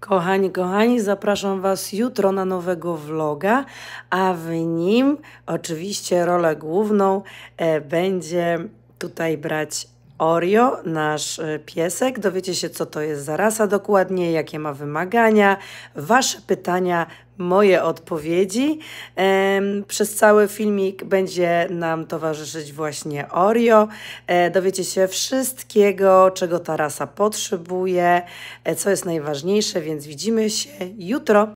Kochani, kochani, zapraszam Was jutro na nowego vloga, a w nim oczywiście rolę główną e, będzie tutaj brać Oreo, nasz e, piesek. Dowiecie się, co to jest za rasa dokładnie, jakie ma wymagania, Wasze pytania, moje odpowiedzi. Przez cały filmik będzie nam towarzyszyć właśnie Oreo. E, dowiecie się wszystkiego, czego ta rasa potrzebuje, e, co jest najważniejsze, więc widzimy się jutro.